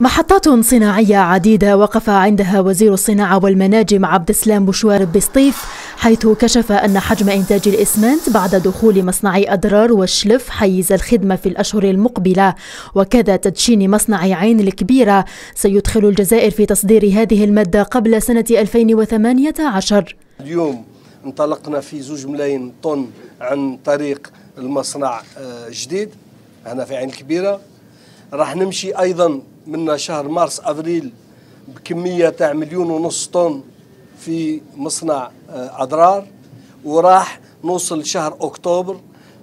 محطات صناعية عديدة وقف عندها وزير الصناعة والمناجم عبد السلام بشوار بسطيف حيث كشف أن حجم إنتاج الإسمنت بعد دخول مصنع أدرار والشلف حيز الخدمة في الأشهر المقبلة وكذا تدشين مصنع عين الكبيرة سيدخل الجزائر في تصدير هذه المادة قبل سنة 2018 اليوم انطلقنا في زوج ملايين طن عن طريق المصنع آه، جديد هنا في عين الكبيرة راح نمشي ايضا من شهر مارس افريل بكميه تاع مليون ونص طن في مصنع آه، اضرار وراح نوصل شهر اكتوبر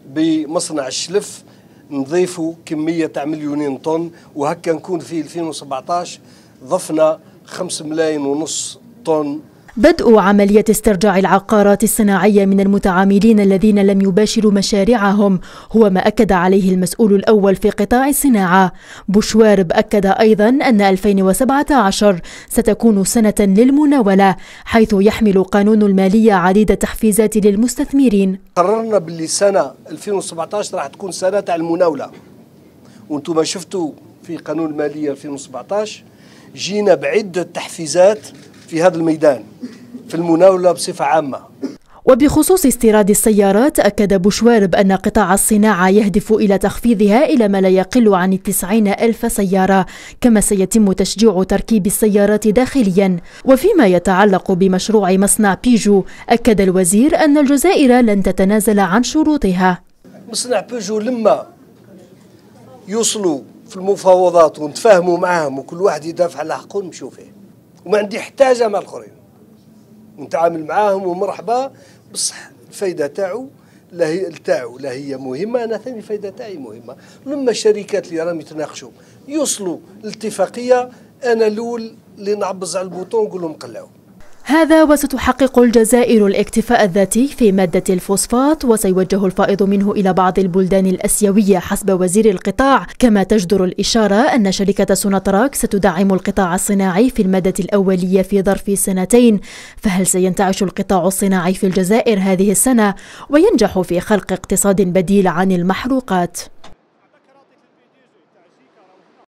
بمصنع الشلف نضيفوا كميه تاع مليونين طن وهكا نكون في 2017 ضفنا 5 ملايين ونص طن بدء عملية استرجاع العقارات الصناعية من المتعاملين الذين لم يباشروا مشاريعهم هو ما أكد عليه المسؤول الأول في قطاع الصناعة بوشوارب أكد أيضا أن 2017 ستكون سنة للمناولة حيث يحمل قانون المالية عديد تحفيزات للمستثمرين قررنا باللي سنة 2017 راح تكون سنة تاع المناولة وانتم شفتوا في قانون المالية 2017 جينا بعدة تحفيزات في هذا الميدان في المناولة بصفة عامة وبخصوص استيراد السيارات أكد بوشوارب أن قطاع الصناعة يهدف إلى تخفيضها إلى ما لا يقل عن 90 ألف سيارة كما سيتم تشجيع تركيب السيارات داخليا وفيما يتعلق بمشروع مصنع بيجو أكد الوزير أن الجزائر لن تتنازل عن شروطها مصنع بيجو لما يوصلوا في المفاوضات ونتفاهموا معاهم وكل واحد يدافع على حقه نمشوا فيه وما عندي حتاجه مع الاخرين نتعامل معاهم ومرحبا بصح الفايده تاعو لا هي تاعو لا هي مهمه انا ثاني الفايده تاعي مهمه لما الشركات اللي راهم يتناقشوا يوصلوا لاتفاقيه انا الاول اللي نعبز على البوطون نقول لهم قلعوا هذا وستحقق الجزائر الاكتفاء الذاتي في مادة الفوسفات وسيوجه الفائض منه إلى بعض البلدان الأسيوية حسب وزير القطاع كما تجدر الإشارة أن شركة سوناتراك ستدعم القطاع الصناعي في المادة الأولية في ظرف سنتين فهل سينتعش القطاع الصناعي في الجزائر هذه السنة وينجح في خلق اقتصاد بديل عن المحروقات؟